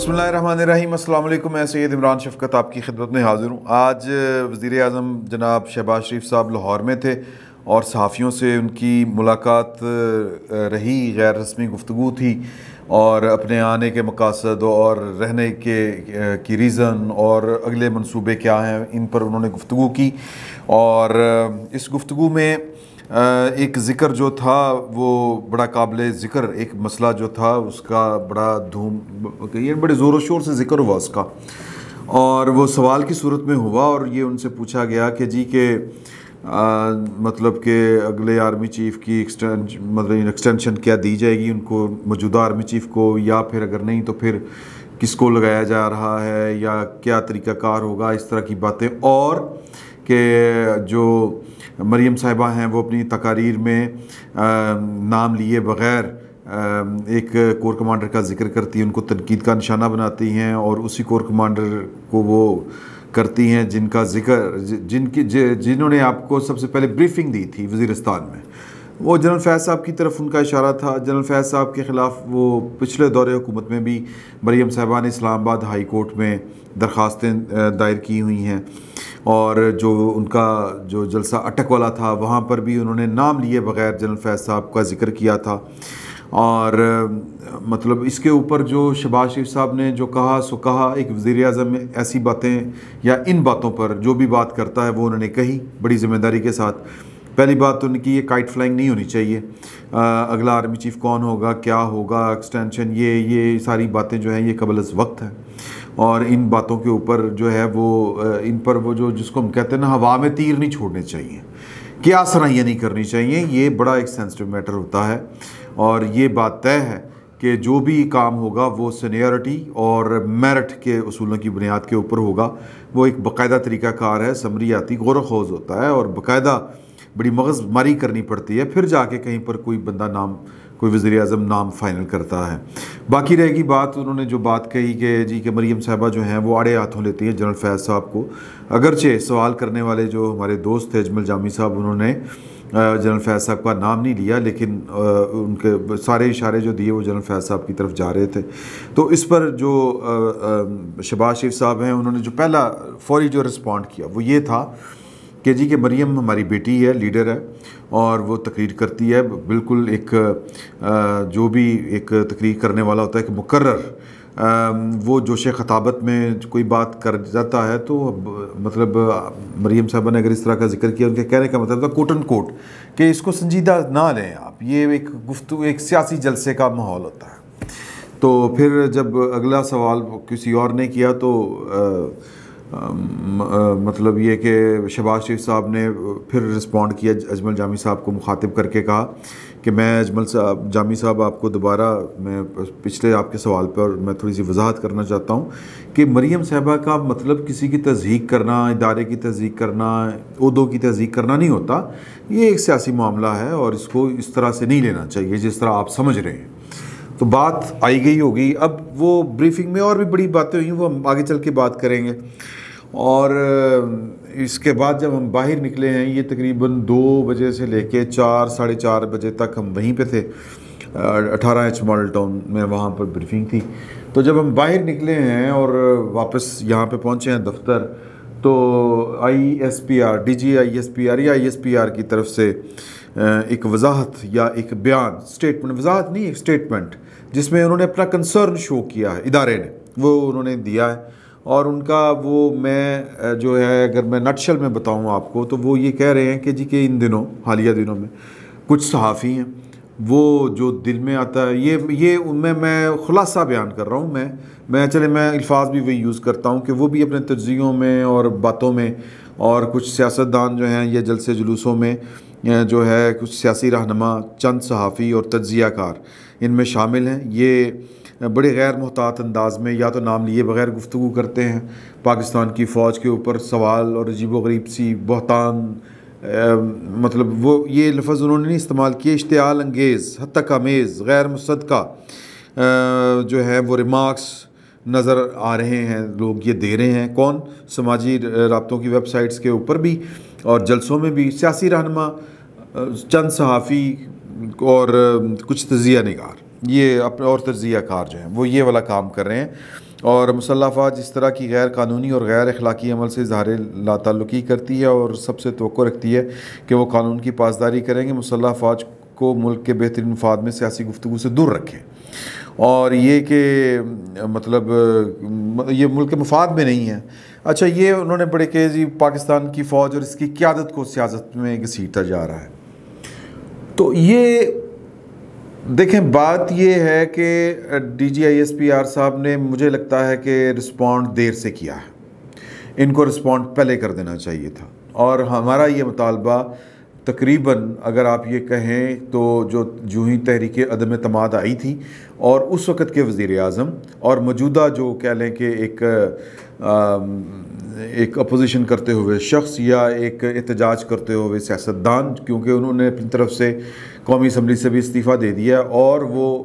बसमीम अल्लाम मैं सैद इमरान शफकत आपकी खिदमत में हाज़िर हूँ आज वज़ी अजम जनाब शहबाज शरीफ साहब लाहौर में थे और सहाफ़ियों से उनकी मुलाकात रही गैर रस्मी गुफ्तु थी और अपने आने के मकासद और रहने के की रीज़न और अगले मनसूबे क्या हैं इन पर उन्होंने गुफ्तु की और इस गुफ्तु में एक ज़िक्र जो था वो बड़ा काबिल ज़िक्र एक मसला जो था उसका बड़ा धूम ये बड़े ज़ोर शोर से ज़िक्र हुआ उसका और वो सवाल की सूरत में हुआ और ये उनसे पूछा गया कि जी के आ, मतलब के अगले आर्मी चीफ़ की एक्सटेंश मतलब एक्सटेंशन क्या दी जाएगी उनको मौजूदा आर्मी चीफ़ को या फिर अगर नहीं तो फिर किसको लगाया जा रहा है या क्या तरीक़ाकार होगा इस तरह की बातें और के जो मरीम साहिबा हैं वो अपनी तकारीर में आ, नाम लिए बग़ैर एक कोर कमांडर का जिक्र करती हैं उनको तनकीद का निशाना बनाती हैं और उसी कोर कमांडर को वो करती हैं जिनका जिक्र जिनकी जिन्होंने आपको सबसे पहले ब्रीफिंग दी थी वजीरस्तान में वो जनरल फैज़ साहब की तरफ उनका इशारा था जनरल फैज़ साहब के ख़िलाफ़ वो पिछले दौरे हुकूमत में भी मरीम साहबा ने इस्लामाबाद हाई कोर्ट में दरख्वास्तें दायर की हुई हैं और जो उनका जो जलसा अटक वाला था वहाँ पर भी उन्होंने नाम लिए बग़ैर जनरल फैज़ साहब का जिक्र किया था और मतलब इसके ऊपर जो शबाज शरीफ साहब ने जो कहा सो कहा एक वज़ी अजम ऐसी बातें या इन बातों पर जो भी बात करता है वो उन्होंने कही बड़ी ज़िम्मेदारी के साथ पहली बात तो उनकी ये काइट फ्लाइंग नहीं होनी चाहिए आ, अगला आर्मी चीफ कौन होगा क्या होगा एक्सटेंशन ये ये सारी बातें जो हैं ये कबलस वक्त है और इन बातों के ऊपर जो है वो इन पर वो जो जिसको हम कहते हैं ना हवा में तीर नहीं छोड़ने चाहिए क्या सराइयाँ नहीं करनी चाहिए ये बड़ा एक सेंसिटिव मैटर होता है और ये बात तय है कि जो भी काम होगा वो सीनियरिटी और मेरिट के असूलों की बुनियाद के ऊपर होगा वो एक बाकायदा तरीक़ाकार है समरियाती गौर होता है और बाकायदा बड़ी मगजमारी करनी पड़ती है फिर जाके कहीं पर कोई बंदा नाम कोई वज़ी अजम नाम फ़ाइनल करता है बाकी रहेगी बात उन्होंने जो बात कही कि जी के मरीम साहबा जो हैं वो आड़े हाथों लेती हैं जनरल फैज़ साहब को अगरचे सवाल करने वाले जो हमारे दोस्त थे अजमल जामी साहब उन्होंने जनरल फैज़ साहब का नाम नहीं लिया लेकिन उनके सारे इशारे जो दिए वो जनरल फैज़ साहब की तरफ जा रहे थे तो इस पर जो शबाज शरीफ साहब हैं उन्होंने जो पहला फौरी जो रिस्पॉन्ड किया वो ये था के जी के मरीम हमारी बेटी है लीडर है और वो तकरीर करती है बिल्कुल एक जो भी एक तकरीर करने वाला होता है कि मुकर्र वो जोश खताबत में कोई बात कर जाता है तो मतलब मरीम साहबा ने अगर इस तरह का जिक्र किया उनके कहने का मतलब था कोट एंड कोट कि इसको संजीदा ना लें आप ये एक गुफ्तु एक सियासी जलसे का माहौल होता है तो फिर जब अगला सवाल किसी और ने किया तो आ, मतलब ये कि शहबाज शरीफ साहब ने फिर रिस्पॉन्ड किया अजमल जामी साहब को मुखातिब करके कहा कि मैं अजमल साहब जामी साहब आपको दोबारा मैं पिछले आपके सवाल पर मैं थोड़ी सी वजाहत करना चाहता हूँ कि मरीम साहबा का मतलब किसी की तजहीक करना इदारे की तजहीक करना उदों की तजहीक करना नहीं होता ये एक सियासी मामला है और इसको इस तरह से नहीं लेना चाहिए जिस तरह आप समझ रहे हैं तो बात आई गई होगी अब वो ब्रीफिंग में और भी बड़ी बातें हुई वो हम आगे चल के बात करेंगे और इसके बाद जब हम बाहर निकले हैं ये तकरीबन दो बजे से लेके चार साढ़े चार बजे तक हम वहीं पे थे अठारह एच मॉडल टाउन में वहाँ पर ब्रीफिंग थी तो जब हम बाहर निकले हैं और वापस यहाँ पे पहुँचे हैं दफ्तर तो I S P R D G I S P R या आई एस पी आर की तरफ से एक वजाहत या एक बयान स्टेटमेंट वजाहत नहीं एक स्टेटमेंट जिसमें उन्होंने अपना कंसर्न शो किया है इदारे ने वो उन्होंने दिया है और उनका वो मैं जो है अगर मैं नटशल में बताऊँ आपको तो वो ये कह रहे हैं कि जी के इन दिनों हालिया दिनों में कुछ सहाफ़ी हैं वो जो दिल में आता है ये ये उनमें मैं ख़ुलासा बयान कर रहा हूँ मैं मैं चले मैं अल्फाज भी वही यूज़ करता हूँ कि वो भी अपने तजियों में और बातों में और कुछ सियासतदान जो हैं या जलसे जुलूसों में जो है कुछ सियासी रहनमा चंद सहाफ़ी और इन इनमें शामिल हैं ये बड़े गैर महतात अंदाज में या तो नाम लिए बगैर गुफ्तु करते हैं पाकिस्तान की फ़ौज के ऊपर सवाल और अजीब व गरीब सी बहतान मतलब वो ये लफ्ज़ उन्होंने नहीं इस्तेमाल किए इश्तियाल अंगेज़ हद आमेज़ गैर मुसदा जो है वो रिमार्क्स नज़र आ रहे हैं लोग ये दे रहे हैं कौन समाजी रबतों की वेबसाइट्स के ऊपर भी और जलसों में भी सियासी रहनमा चंद सहाफ़ी और कुछ तजिया नगार ये अपने और तजिया कार जो हैं वो ये वाला काम कर रहे हैं और मुसलफ़ा जिस तरह की गैर कानूनी और गैर अखलाक़ी अमल से इजहार लातल्लुकी करती है और सबसे तो रखती है कि वो कानून की पासदारी करेंगे मुसल्ह फ़ौज को मुल्क के बेहतरीन मफाद में सियासी गुफ्तु से दूर रखें और ये कि मतलब ये मुल्क के मफाद में नहीं है अच्छा ये उन्होंने बड़े के जी पाकिस्तान की फ़ौज और इसकी क्यादत को सियासत में घसीटता जा रहा है तो ये देखें बात यह है कि D G I S P R साहब ने मुझे लगता है कि रिस्पॉन्ड देर से किया है इनको रिस्पॉन्ड पहले कर देना चाहिए था और हमारा ये मुतालबा तकरीबन अगर आप ये कहें तो जो जूह तहरीक अदम तमाद आई थी और उस वक़्त के वज़ी अजम और मौजूदा जो कह लें कि एक आ, एक अपोजिशन करते हुए शख्स या एक एहतजाज करते हुए सियासतदान क्योंकि उन्होंने अपनी तरफ से कौमी असम्बली से भी इस्तीफ़ा दे दिया और वो आ,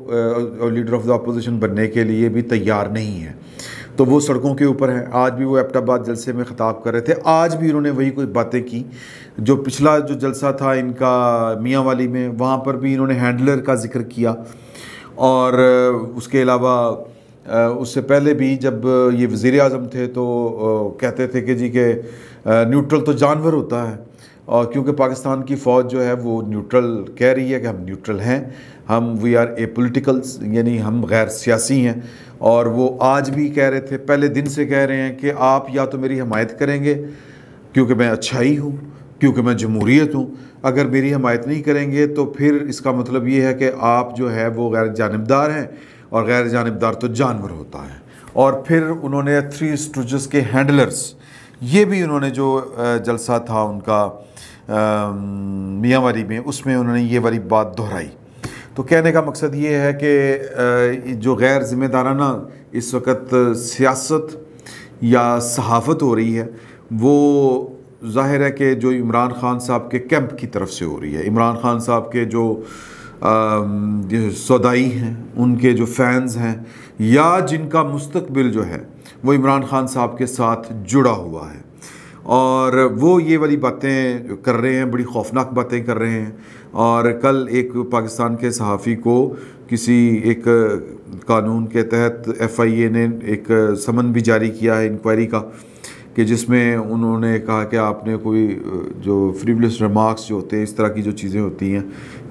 लीडर ऑफ़ द अपोजिशन बनने के लिए भी तैयार नहीं है तो वो सड़कों के ऊपर हैं आज भी वो एपटाबाद जलसे में ख़ताब कर रहे थे आज भी उन्होंने वही कुछ बातें की जो पिछला जो जलसा था इनका मियाँ वाली में वहाँ पर भी इन्होंने हैंडलर का जिक्र किया और उसके अलावा उससे पहले भी जब ये वज़ी अजम थे तो कहते थे कि जी के न्यूट्रल तो जानवर होता है और क्योंकि पाकिस्तान की फ़ौज जो है वो न्यूट्रल कह रही है कि हम न्यूट्रल हैं हम वी आर ए पोलिटिकल यानी हम गैर सियासी हैं और वो आज भी कह रहे थे पहले दिन से कह रहे हैं कि आप या तो मेरी हमायत करेंगे क्योंकि मैं अच्छा ही हूँ क्योंकि मैं जमहूरीत हूँ अगर मेरी हमायत नहीं करेंगे तो फिर इसका मतलब ये है कि आप जो है वो गैर जानबदार हैं और गैर जानबदार तो जानवर होता है और फिर उन्होंने थ्री स्टूजस के हैंडलर्स ये भी उन्होंने जो जलसा था उनका मियाँवारी में उसमें उन्होंने ये वाली बात दोहराई तो कहने का मकसद ये है कि जो गैर ज़िम्मेदाराना इस वक्त सियासत या सहाफ़त हो रही है वो ज़ाहिर है कि जो इमरान खान साहब के कैंप की तरफ से हो रही है इमरान खान साहब के जो सौदाई हैं उनके जो फैंस हैं या जिनका मुस्तबिल जो है वो इमरान खान साहब के साथ जुड़ा हुआ है और वो ये वाली बातें कर रहे हैं बड़ी खौफनाक बातें कर रहे हैं और कल एक पाकिस्तान के सहाफ़ी को किसी एक कानून के तहत एफआईए ने एक समन भी जारी किया है इंक्वायरी का कि जिसमें उन्होंने कहा कि आपने कोई जो फ्रीवलेस रिमार्क्स जो होते हैं इस तरह की जो चीज़ें होती हैं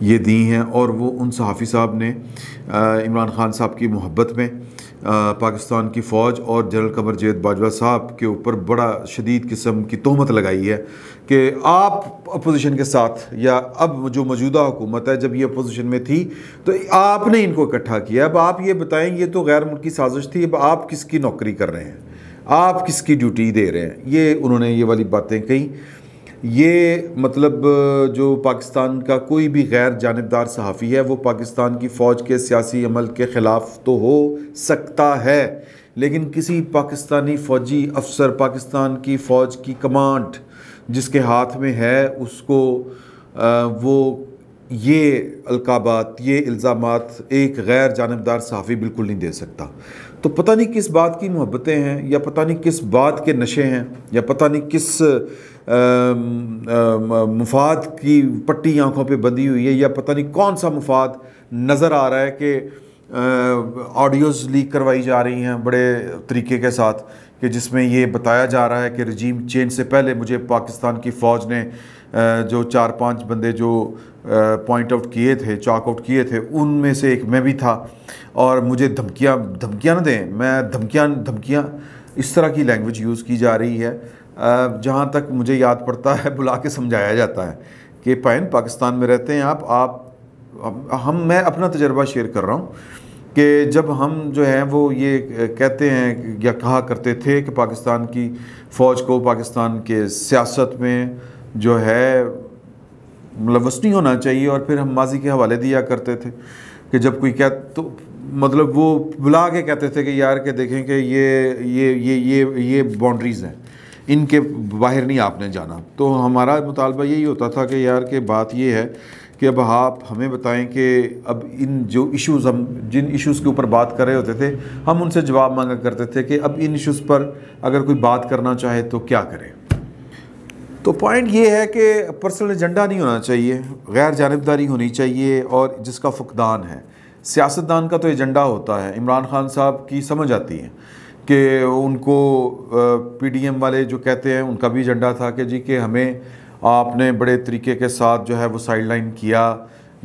ये दी हैं और वो उन सहाफ़ी साहब ने इमरान ख़ान साहब की मोहब्बत में आ, पाकिस्तान की फ़ौज और जनरल कमर जैद बाजवा साहब के ऊपर बड़ा शदीद किस्म की तहमत लगाई है कि आप अपोजिशन के साथ या अब जो मौजूदा हुकूमत है जब ये अपोजिशन में थी तो आपने इनको इकट्ठा किया अब आप ये बताएं ये तो गैर मुल्की साजिश थी अब आप किसकी नौकरी कर रहे हैं आप किसकी ड्यूटी दे रहे हैं ये उन्होंने ये वाली बातें कही ये मतलब जो पाकिस्तान का कोई भी गैर जानबदार सहाफ़ी है वो पाकिस्तान की फ़ौज के सियासी अमल के ख़िलाफ़ तो हो सकता है लेकिन किसी पाकिस्तानी फ़ौजी अफ़सर पाकिस्तान की फ़ौज की कमांड जिसके हाथ में है उसको आ, वो ये अलकाबात ये इल्ज़ाम एक गैर जानबदार सहाफ़ी बिल्कुल नहीं दे सकता तो पता नहीं किस बात की मोहब्बतें हैं या पता नहीं किस बात के नशे हैं या पता नहीं किस मुफाद की पट्टी आंखों पे बंधी हुई है या पता नहीं कौन सा मुफाद नज़र आ रहा है कि ऑडियोज़ लीक करवाई जा रही हैं बड़े तरीके के साथ कि जिसमें ये बताया जा रहा है कि रजीम चेंज से पहले मुझे पाकिस्तान की फ़ौज ने जो चार पांच बंदे जो पॉइंट आउट किए थे चॉक आउट किए थे उनमें से एक मैं भी था और मुझे धमकियाँ धमकियाँ ना दें मैं धमकियाँ धमकियाँ इस तरह की लैंग्वेज यूज़ की जा रही है जहाँ तक मुझे याद पड़ता है बुला के समझाया जाता है कि पैन पाकिस्तान में रहते हैं आप आप हम मैं अपना तजर्बा शेयर कर रहा हूँ कि जब हम जो हैं वो ये कहते हैं या कहा करते थे कि पाकिस्तान की फ़ौज को पाकिस्तान के सियासत में जो है मतलब नहीं होना चाहिए और फिर हम माजी के हवाले दिया करते थे कि जब कोई कह तो मतलब वो बुला के कहते थे कि यार के देखें कि ये ये ये ये ये बाउंड्रीज़ हैं इनके बाहर नहीं आपने जाना तो हमारा मुतालबा यही होता था कि यार के बात ये है कि अब आप हमें बताएं कि अब इन जो इश्यूज़ हम जिन इश्यूज़ के ऊपर बात कर रहे होते थे हम उनसे जवाब मांगा करते थे कि अब इन इश्यूज़ पर अगर कोई बात करना चाहे तो क्या करें तो पॉइंट ये है कि पर्सनल एजेंडा नहीं होना चाहिए गैर जानबदारी होनी चाहिए और जिसका फुकदान है सियासतदान का तो एजेंडा होता है इमरान खान साहब की समझ आती है कि उनको पीडीएम वाले जो कहते हैं उनका भी एजेंडा था कि जी कि हमें आपने बड़े तरीके के साथ जो है वो साइड लाइन किया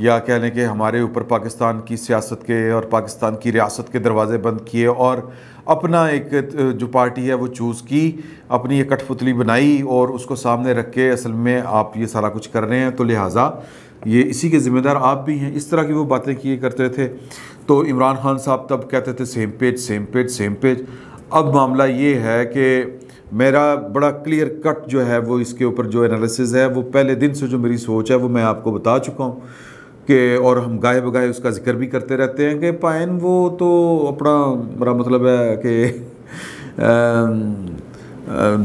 या कह लें कि हमारे ऊपर पाकिस्तान की सियासत के और पाकिस्तान की रियासत के दरवाज़े बंद किए और अपना एक जो पार्टी है वो चूज़ की अपनी एक कठपुतली बनाई और उसको सामने रख के असल में आप ये सारा कुछ कर रहे हैं तो लिहाजा ये इसी के ज़िम्मेदार आप भी हैं इस तरह की वो बातें किए करते थे तो इमरान खान साहब तब कहते थे same page same page same page अब मामला ये है कि मेरा बड़ा क्लियर कट जो है वो इसके ऊपर जो एनालिसिस है वो पहले दिन से जो मेरी सोच है वो मैं आपको बता चुका हूँ कि और हम गाय बगाए उसका जिक्र भी करते रहते हैं कि पायन वो तो अपना मेरा मतलब है कि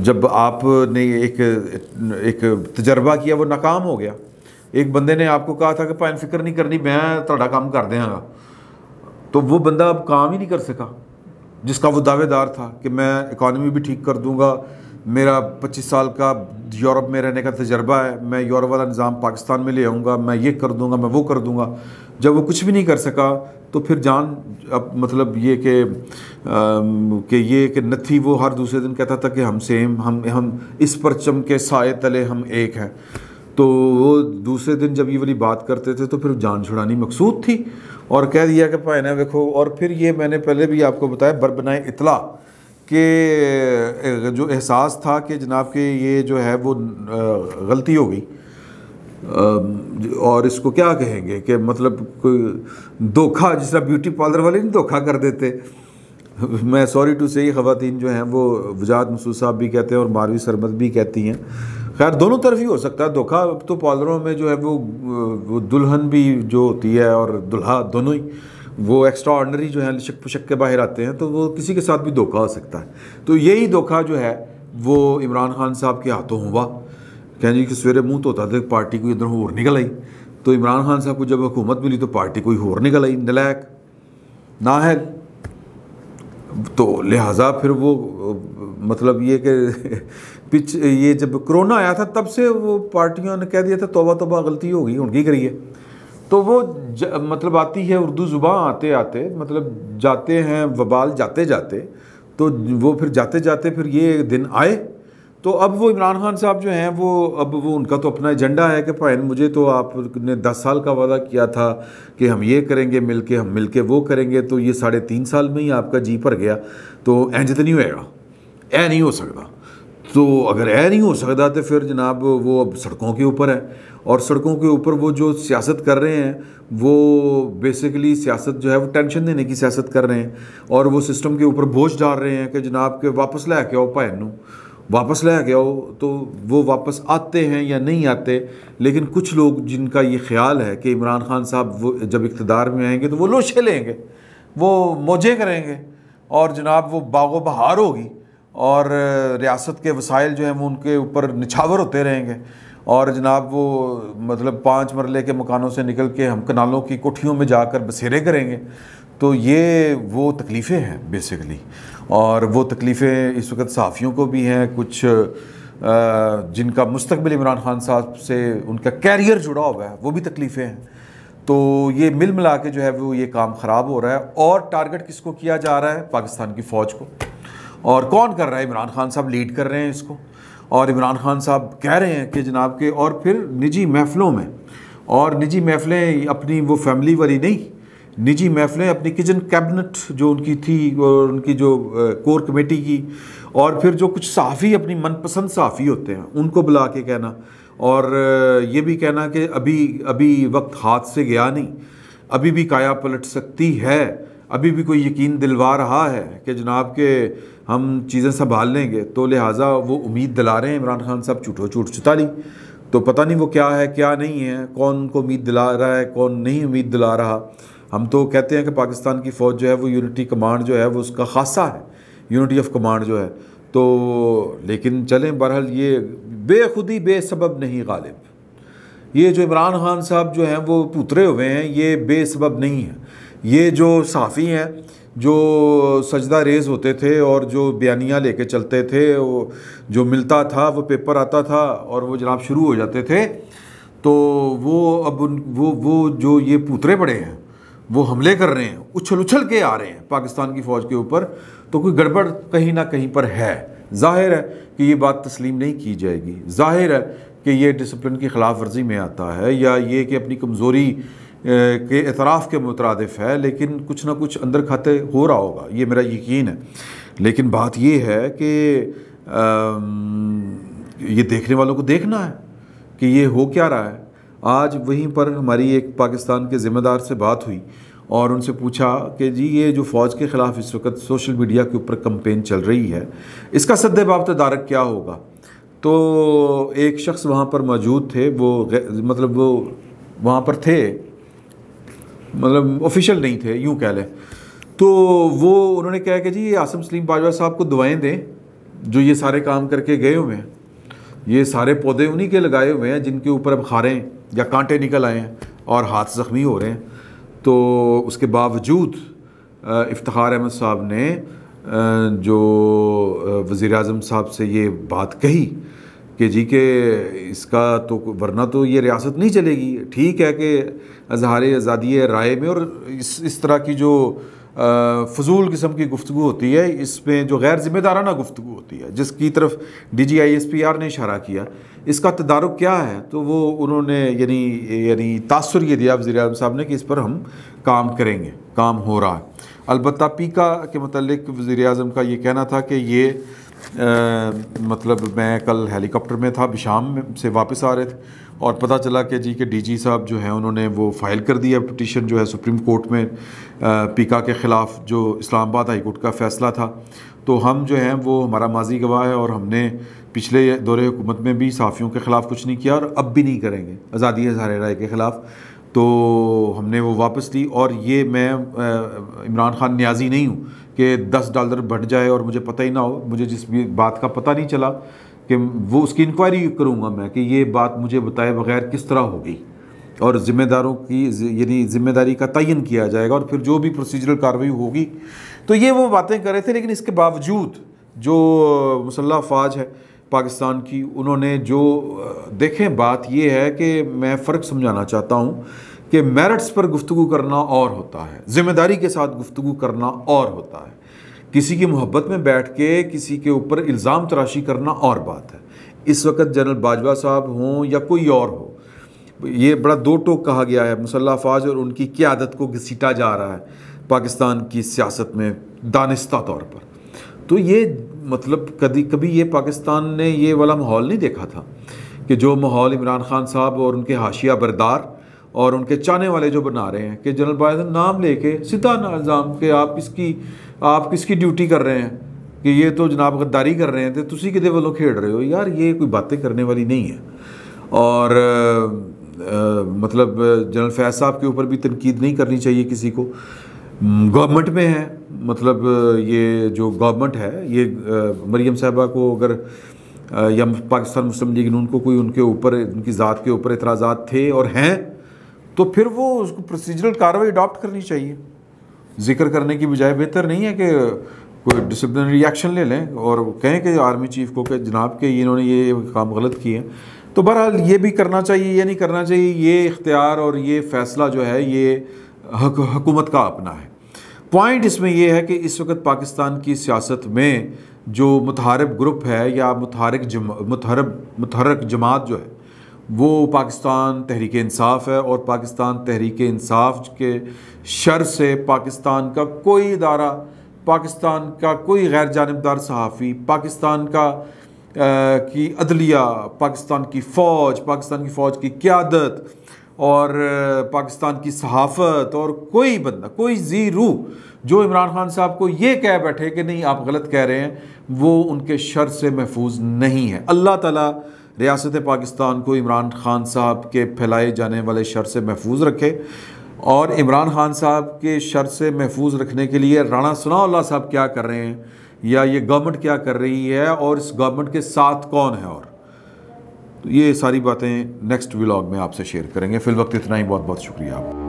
जब आपने एक एक तजर्बा किया वो नाकाम हो गया एक बंदे ने आपको कहा था कि पायन फिक्र नहीं करनी मैं थोड़ा काम कर देंगे हाँ। तो वो बंदा अब काम ही नहीं कर सका जिसका वो दावेदार था कि मैं इकानमी भी ठीक कर दूँगा मेरा 25 साल का यूरोप में रहने का तजर्बा है मैं यूरोप वाला निज़ाम पाकिस्तान में ले आऊँगा मैं ये कर दूँगा मैं वो कर दूँगा जब वो कुछ भी नहीं कर सका तो फिर जान अब मतलब ये कि कि ये कि नथी वो हर दूसरे दिन कहता था कि हम सेम हम हम इस परचम के साय तले हम एक हैं तो वो दूसरे दिन जब ये वाली बात करते थे तो फिर जान छुड़ानी मकसूद थी और कह दिया कि भाई ना देखो और फिर ये मैंने पहले भी आपको बताया बरबनाए इतला कि जो एहसास था कि जनाब के ये जो है वो गलती हो गई और इसको क्या कहेंगे कि मतलब कोई धोखा जिस तरह ब्यूटी पार्लर वाले नहीं धोखा कर देते मैं सॉरी टू से ख़वान जो हैं वो वजात मसूद साहब भी कहते हैं और मारवी सरमत भी कहती हैं खैर दोनों तरफ ही हो सकता है धोखा अब तो पार्लरों में जो है वो वो दुल्हन भी जो होती है और दुल्हा दोनों ही वो एक्स्ट्रा ऑर्डनरी जो है शक पुशक के बाहर आते हैं तो वो किसी के साथ भी धोखा हो सकता है तो यही धोखा जो है वो इमरान खान साहब के हाथों हुआ कह जी कि सवेरे मुँह धोता था पार्टी कोई इधर होर निकल आई तो इमरान खान साहब को जब हुकूमत मिली तो पार्टी कोई होर निकल आई नलैक नाहल तो लिहाजा फिर वो मतलब ये कि पिछ ये जब कोरोना आया था तब से वो पार्टियों ने कह दिया था तोबा तोबा गलती हो गई हूँ करिए तो वो ज, मतलब आती है उर्दू ज़ुबान आते आते मतलब जाते हैं वबाल जाते जाते तो वो फिर जाते जाते फिर ये दिन आए तो अब वो इमरान खान साहब जो हैं वो अब वो उनका तो अपना एजेंडा है कि भाई मुझे तो आपने दस साल का वादा किया था कि हम ये करेंगे मिल के हम मिल के वो करेंगे तो ये साढ़े तीन साल में ही आपका जी भर गया तो एंज तो नहीं होएगा ए नहीं हो सकता तो अगर ए नहीं हो सकता तो फिर जनाब वो अब सड़कों के ऊपर है और सड़कों के ऊपर वो जो सियासत कर रहे हैं वो बेसिकली सियासत जो है वो टेंशन देने की सियासत कर रहे हैं और वो सिस्टम के ऊपर बोझ डाल रहे हैं कि जनाब के वापस ले के आओ भैन वापस ले के आओ तो वो वापस आते हैं या नहीं आते लेकिन कुछ लोग जिनका ये ख्याल है कि इमरान खान साहब वो जब इकतदार में आएंगे तो वो लोशे लेंगे वो मोजे करेंगे और जनाब वो बागो बहार होगी और रियासत के वसाइल जो हैं वो उनके ऊपर निछावर होते रहेंगे और जनाब वो मतलब पाँच मरले के मकानों से निकल के हम कनालों की कोठियों में जाकर बसेरे करेंगे तो ये वो तकलीफ़ें हैं बेसिकली और वो तकलीफ़ें इस वक्त सहाफ़ियों को भी हैं कुछ जिनका मुस्तबिल इमरान खान साहब से उनका कैरियर जुड़ा हुआ है वो भी तकलीफ़ें हैं तो ये मिल मिला के जो है वो ये काम ख़राब हो रहा है और टारगेट किसको किया जा रहा है पाकिस्तान की फ़ौज को और कौन कर रहा है इमरान खान साहब लीड कर रहे हैं इसको और इमरान खान साहब कह रहे हैं कि जनाब के और फिर निजी महफ़लों में और निजी महफ़लें अपनी वो फैमिली वाली नहीं निजी महफ़लें अपनी किचन कैबिनेट जो उनकी थी और उनकी जो कोर कमेटी की और फिर जो कुछ सहाफ़ी अपनी मनपसंद सहाफ़ी होते हैं उनको बुला के कहना और ये भी कहना कि अभी अभी वक्त हाथ से गया नहीं अभी भी काया पलट सकती है अभी भी कोई यकीन दिलवा रहा है कि जनाब के हम चीज़ें संभाल लेंगे तो लिहाजा वो उम्मीद दिला रहे हैं इमरान खान साहब छूटो चुता ली तो पता नहीं वो क्या है क्या नहीं है कौन को उम्मीद दिला रहा है कौन नहीं उम्मीद दिला रहा हम तो कहते हैं कि पाकिस्तान की फ़ौज जो है वो यूनिटी कमांड जो है वो उसका खासा है यूनिटी ऑफ कमांड जो है तो लेकिन चलें बहरहाल ये बेखुदी बेसबब नहीं गालिब ये जो इमरान खान साहब जो हैं वो पुतरे हुए हैं ये बेसबब नहीं है ये जो साफ़ी हैं जो सजदा रेज़ होते थे और जो बयानियाँ लेके चलते थे वो जो मिलता था वो पेपर आता था और वो जनाब शुरू हो जाते थे तो वो अब वो वो जो ये पुतरे पड़े हैं वो हमले कर रहे हैं उछल उछल के आ रहे हैं पाकिस्तान की फ़ौज के ऊपर तो कोई गड़बड़ कहीं ना कहीं पर है ज़ाहिर है कि ये बात तस्लीम नहीं की जाएगी ज़ाहिर है कि ये डिसप्लिन की ख़िलाफ़ वर्जी में आता है या ये कि अपनी कमज़ोरी के अतराफ़ के मुतरदफ़ है लेकिन कुछ ना कुछ अंदर खाते हो रहा होगा ये मेरा यकीन है लेकिन बात ये है कि ये देखने वालों को देखना है कि ये हो क्या रहा है आज वहीं पर हमारी एक पाकिस्तान के ज़िम्मेदार से बात हुई और उनसे पूछा कि जी ये जो फ़ौज के ख़िलाफ़ इस वक्त सोशल मीडिया के ऊपर कंपेन चल रही है इसका बाबत दारक क्या होगा तो एक शख्स वहाँ पर मौजूद थे वो मतलब वो वहाँ पर थे मतलब ऑफिशियल नहीं थे यूँ कह लें तो वो उन्होंने कहा कि जी ये आसम सलीम बाजवा साहब को दुआएं दें जो ये सारे काम करके गए हुए हैं ये सारे पौधे उन्हीं के लगाए हुए हैं जिनके ऊपर अब खारें या कांटे निकल आए हैं और हाथ ज़ख्मी हो रहे हैं तो उसके बावजूद इफ्तार अहमद साहब ने जो वज़ी अजम साहब से ये बात कही कि जी के इसका तो वरना तो ये रियासत नहीं चलेगी ठीक है कि अजहार आज़ादी राय में और इस इस तरह की जो फजूल किस्म की गुफ्तु होती है इसमें जो गैर ज़िम्मेदाराना गुफ्तु होती है जिसकी तरफ D G I S P R ने इशारा किया इसका तदारक क्या है तो वो उन्होंने यानी यानी तासर ये दिया वजी अजम साहब ने कि इस पर हम काम करेंगे काम हो रहा है अलबत् पीका के मतलब वज़ी अजम का ये कहना था कि ये मतलब मैं कल हेलीकॉप्टर में था शाम से वापस आ रहे थे और पता चला कि जी के डीजी साहब जो हैं उन्होंने वो फाइल कर दिया पटिशन जो है सुप्रीम कोर्ट में पीका के ख़िलाफ़ जो इस्लामाबाद हाई कोर्ट का फ़ैसला था तो हम जो हैं वो हमारा माजी गवाह है और हमने पिछले दौरे हुकूमत में भी साफ़ियों के ख़िलाफ़ कुछ नहीं किया और अब भी नहीं करेंगे आज़ादी हज़ार राय के ख़िलाफ़ तो हमने वो वापस ली और ये मैं इमरान ख़ान न्याजी नहीं हूँ कि दस डॉलर बढ़ जाए और मुझे पता ही ना हो मुझे जिस भी बात का पता नहीं चला कि वो उसकी इंक्वायरी करूँगा मैं कि ये बात मुझे बताए बगैर किस तरह होगी और ज़िम्मेदारों की यानी ज़िम्मेदारी का तयन किया जाएगा और फिर जो भी प्रोसीजरल कार्रवाई होगी तो ये वो बातें कर रहे थे लेकिन इसके बावजूद जो मुसल्ह फाज है पाकिस्तान की उन्होंने जो देखें बात यह है कि मैं फ़र्क समझाना चाहता हूँ कि मेरिट्स पर गुफ्तु करना और होता है ज़िम्मेदारी के साथ गुफ्तु करना और होता है किसी की मोहब्बत में बैठ के किसी के ऊपर इल्ज़ाम तराशी करना और बात है इस वक्त जनरल बाजवा साहब हों या कोई और हो ये बड़ा दो टोक कहा गया है मुसल्ला फाज और उनकी क्यादत को घसीटा जा रहा है पाकिस्तान की सियासत में दानिस्ता तौर पर तो ये मतलब कभी कभी ये पाकिस्तान ने ये वाला माहौल नहीं देखा था कि जो माहौल इमरान खान साहब और उनके हाशिया बरदार और उनके चाहने वाले जो बना रहे हैं कि जनरल बाइडन नाम लेके सीधा इल्ज़ाम के आप इसकी आप किसकी ड्यूटी कर रहे हैं कि ये तो जनाब गद्दारी कर रहे हैं तो तुसी कि वालों खेड़ रहे हो यार ये कोई बातें करने वाली नहीं है और आ, मतलब जनरल फैज साहब के ऊपर भी तनकीद नहीं करनी चाहिए किसी को गवर्नमेंट में है मतलब ये जो गवर्नमेंट है ये मरीम साहबा को अगर या पाकिस्तान मुस्लिम लीग नून को कोई उनके ऊपर उनकी ज़ात के ऊपर एतराज थे और हैं तो फिर वो उसको प्रोसीजरल कार्रवाई अडॉप्ट करनी चाहिए जिक्र करने की बजाय बेहतर नहीं है कि कोई डिसिप्लिनरी एक्शन ले लें और कहें कि आर्मी चीफ को कि जनाब के इन्होंने ये काम गलत किए हैं तो बहरहाल ये भी करना चाहिए या नहीं करना चाहिए ये इख्तियार और ये फ़ैसला जो है ये हक, हकूमत का अपना है पॉइंट इसमें यह है कि इस वक्त पाकिस्तान की सियासत में जो मतहारब ग्रुप है या मुतहरक जम मतहरब मतहरक जमात जो है वो पाकिस्तान तहरीक इंसाफ है और पाकिस्तान तहरीक इंसाफ के शर से पाकिस्तान का कोई इदारा पाकिस्तान का कोई गैर जानबदार सहाफ़ी पाकिस्तान का आ, की अदलिया पाकिस्तान की फ़ौज पाकिस्तान की फ़ौज की क्यादत और पाकिस्तान की सहाफ़त और कोई बंदा कोई ज़ी रूह जो इमरान खान साहब को ये कह बैठे कि नहीं आप गलत कह रहे हैं वो उनके शर से महफूज नहीं है अल्लाह ताला रियासत पाकिस्तान को इमरान खान साहब के फैलाए जाने वाले शर से महफूज रखे और इमरान खान साहब के शर से महफूज रखने के लिए राणा सनाउल्ला साहब क्या कर रहे हैं या ये गवर्नमेंट क्या कर रही है और इस गवर्नमेंट के साथ कौन है और तो ये सारी बातें नेक्स्ट व्लॉग में आपसे शेयर करेंगे फिल वक्त इतना ही बहुत बहुत शुक्रिया आप